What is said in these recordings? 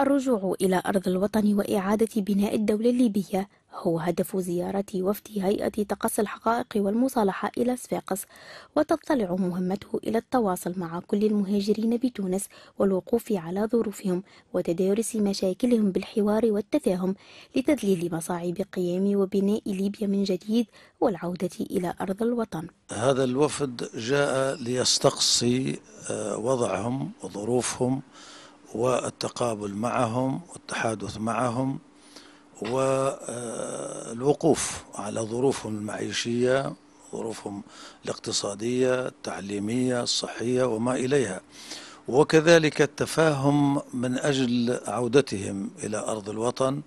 الرجوع إلى أرض الوطن وإعادة بناء الدولة الليبية هو هدف زيارة وفد هيئة تقصي الحقائق والمصالحة إلى صفاقس وتطلع مهمته إلى التواصل مع كل المهاجرين بتونس والوقوف على ظروفهم وتدارس مشاكلهم بالحوار والتفاهم لتذليل مصاعب قيام وبناء ليبيا من جديد والعودة إلى أرض الوطن هذا الوفد جاء ليستقصي آه، وضعهم وظروفهم والتقابل معهم والتحادث معهم والوقوف على ظروفهم المعيشية ظروفهم الاقتصادية التعليمية الصحية وما إليها وكذلك التفاهم من أجل عودتهم إلى أرض الوطن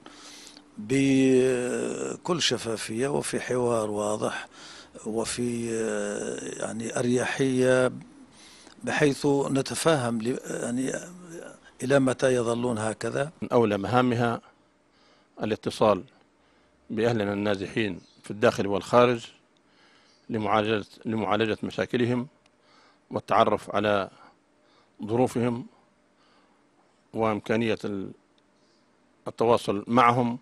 بكل شفافية وفي حوار واضح وفي يعني أريحية بحيث نتفاهم يعني إلى متى يظلون هكذا؟ من أولى مهامها الاتصال بأهلنا النازحين في الداخل والخارج لمعالجة, لمعالجة مشاكلهم والتعرف على ظروفهم وإمكانية التواصل معهم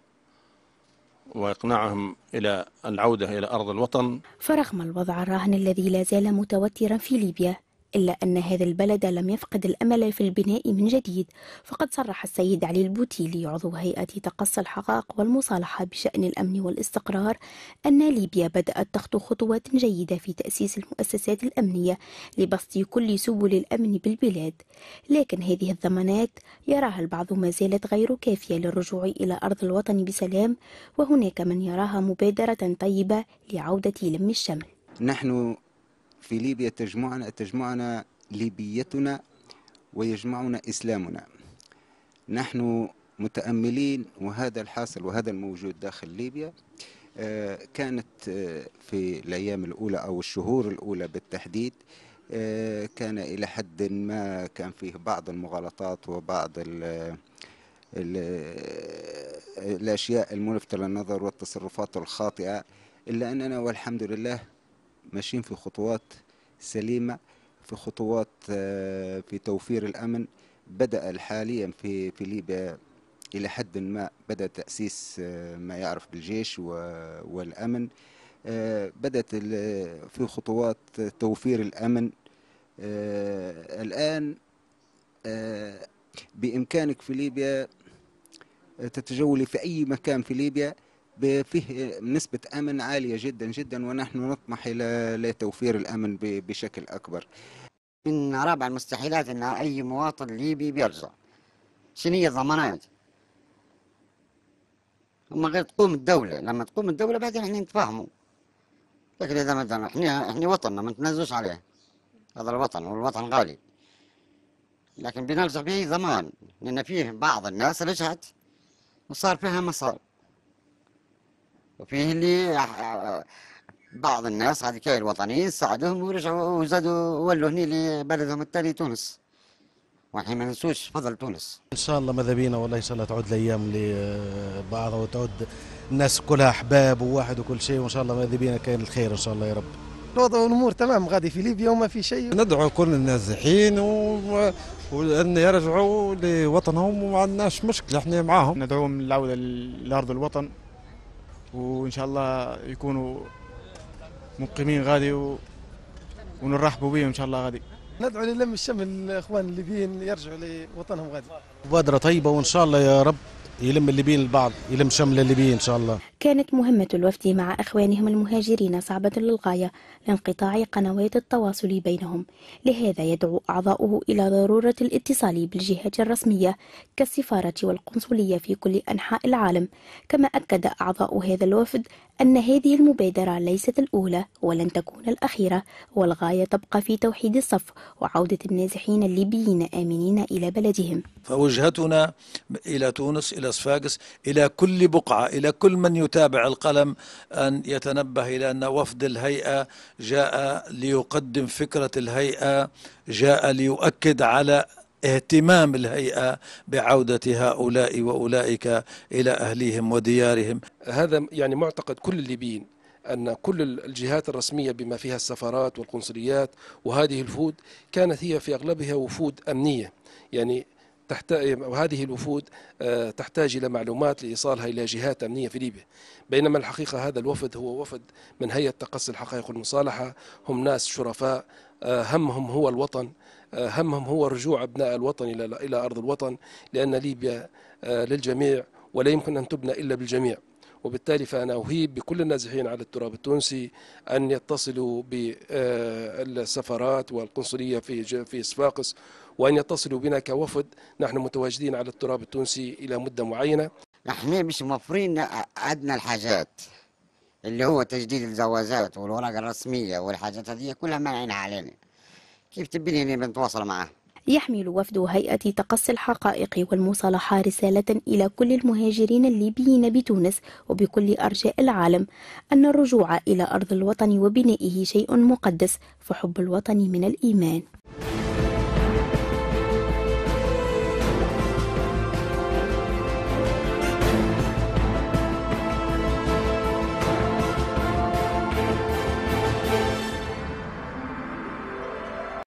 وإقناعهم إلى العودة إلى أرض الوطن فرغم الوضع الراهن الذي لا زال متوترا في ليبيا إلا أن هذا البلد لم يفقد الأمل في البناء من جديد فقد صرح السيد علي البوتيلي عضو هيئة تقصي الحقائق والمصالحة بشأن الأمن والاستقرار أن ليبيا بدأت تخطو خطوات جيدة في تأسيس المؤسسات الأمنية لبسط كل سبل الأمن بالبلاد لكن هذه الضمانات يراها البعض ما زالت غير كافية للرجوع إلى أرض الوطن بسلام وهناك من يراها مبادرة طيبة لعودة لم الشمل نحن في ليبيا تجمعنا تجمعنا ليبيتنا ويجمعنا إسلامنا نحن متأملين وهذا الحاصل وهذا الموجود داخل ليبيا آه، كانت آه، في الأيام الأولى أو الشهور الأولى بالتحديد آه، كان إلى حد ما كان فيه بعض المغالطات وبعض الـ الـ الأشياء الملفتة للنظر والتصرفات الخاطئة إلا أننا والحمد لله ماشيين في خطوات سليمة في خطوات آه، في توفير الأمن بدأ حاليا في في ليبيا إلى حد ما بدأ تأسيس آه، ما يعرف بالجيش والأمن آه، بدأت في خطوات توفير الأمن الآن بإمكانك في ليبيا تتجولي في أي مكان في ليبيا فيه نسبة أمن عالية جدا جدا ونحن نطمح إلى لتوفير الأمن بشكل أكبر من رابع المستحيلات أن أي مواطن ليبي بيرجع شنو هي الضمانات هما غير تقوم الدولة لما تقوم الدولة بعدين احنا نتفاهموا لكن إذا مثلا احنا احنا وطننا ما نتنازلوش عليه هذا الوطن والوطن غالي لكن بنلجأ به ضمان لأن فيه بعض الناس رجعت وصار فيها مصاري وفيه آه، اللي بعض الناس هذيك الوطنيين ساعدوهم ورجعوا وزادوا ولوا هني لبلدهم التالي تونس والحين ما ننسوش فضل تونس ان شاء الله ماذا بينا والله ان شاء الله تعود الايام لبعضها آه، وتعود الناس كلها احباب وواحد وكل شيء وان شاء الله ماذا بينا كاين الخير ان شاء الله يا رب الوضع والامور تمام غادي في ليبيا وما في شيء ندعو كل النازحين و... وان يرجعوا لوطنهم وما عندناش مشكله احنا معاهم ندعوهم للعوده لارض الوطن وان شاء الله يكونوا مقيمين غادي ونرحبوا بهم ان شاء الله غادي ندعو للم الشمل الاخوان الليبيين يرجعوا لوطنهم غادي مبادره طيبه وان شاء الله يا رب يلم الليبيين البعض يلم شمل الليبيين ان شاء الله كانت مهمة الوفد مع إخوانهم المهاجرين صعبة للغاية لانقطاع قنوات التواصل بينهم لهذا يدعو أعضاؤه إلى ضرورة الاتصال بالجهات الرسمية كالسفارة والقنصلية في كل أنحاء العالم كما أكد أعضاء هذا الوفد أن هذه المبادرة ليست الأولى ولن تكون الأخيرة والغاية تبقى في توحيد الصف وعودة النازحين الليبيين آمنين إلى بلدهم فوجهتنا إلى تونس إلى صفاقس إلى كل بقعة إلى كل من يت... متابع القلم أن يتنبه إلى أن وفد الهيئة جاء ليقدم فكرة الهيئة جاء ليؤكد على اهتمام الهيئة بعودة هؤلاء وأولئك إلى أهليهم وديارهم هذا يعني معتقد كل الليبيين أن كل الجهات الرسمية بما فيها السفارات والقنصليات وهذه الفود كانت هي في أغلبها وفود أمنية يعني وهذه الوفود آه، تحتاج إلى معلومات لإيصالها إلى جهات أمنية في ليبيا بينما الحقيقة هذا الوفد هو وفد من هيئة تقصي الحقائق والمصالحة هم ناس شرفاء آه، همهم هو الوطن آه، همهم هو رجوع أبناء الوطن إلى أرض الوطن لأن ليبيا للجميع ولا يمكن أن تبنى إلا بالجميع وبالتالي فأنا أهيب بكل النازحين على التراب التونسي أن يتصلوا بالسفارات والقنصلية في في صفاقس وأن يتصلوا بنا كوفد نحن متواجدين على التراب التونسي إلى مدة معينة نحن مش موفرين أدنى الحاجات اللي هو تجديد الجوازات والورق الرسمية والحاجات هذه كلها مانعينها علينا كيف تبيني أني بنتواصل معاه يحمل وفد هيئة تقصي الحقائق والمصالحة رسالة إلى كل المهاجرين الليبيين بتونس وبكل أرجاء العالم أن الرجوع إلى أرض الوطن وبنائه شيء مقدس فحب الوطن من الإيمان.